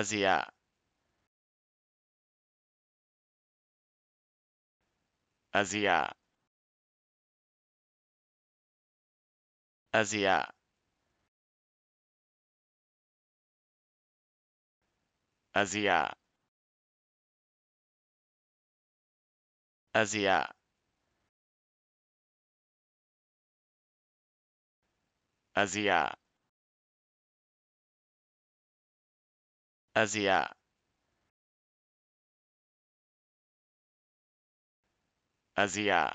أزياء أزياء أزياء أزياء أزياء أزياء as he